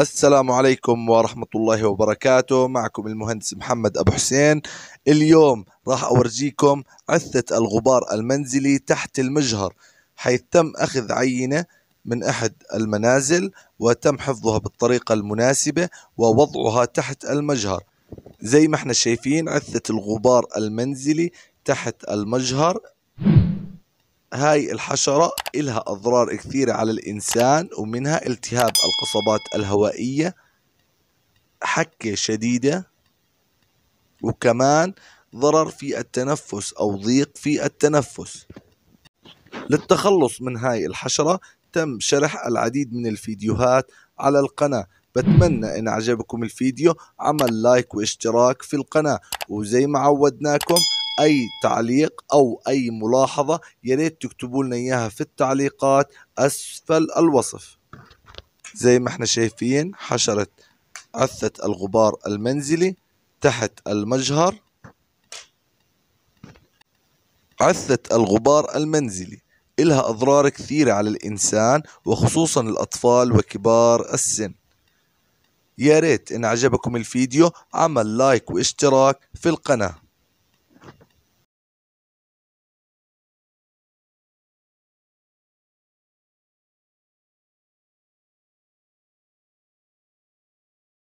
السلام عليكم ورحمة الله وبركاته معكم المهندس محمد أبو حسين اليوم راح أورجيكم عثة الغبار المنزلي تحت المجهر حيث تم أخذ عينة من أحد المنازل وتم حفظها بالطريقة المناسبة ووضعها تحت المجهر زي ما احنا شايفين عثة الغبار المنزلي تحت المجهر هاي الحشرة إلها أضرار كثيرة على الإنسان ومنها التهاب القصبات الهوائية حكة شديدة وكمان ضرر في التنفس أو ضيق في التنفس للتخلص من هاي الحشرة تم شرح العديد من الفيديوهات على القناة بتمنى إن عجبكم الفيديو عمل لايك واشتراك في القناة وزي ما عودناكم اي تعليق او اي ملاحظه يا ريت تكتبوا لنا اياها في التعليقات اسفل الوصف زي ما احنا شايفين حشره عثه الغبار المنزلي تحت المجهر عثة الغبار المنزلي إلها أضرار كثيرة على الإنسان وخصوصا الأطفال وكبار السن يا ريت إن عجبكم الفيديو عمل لايك واشتراك في القناة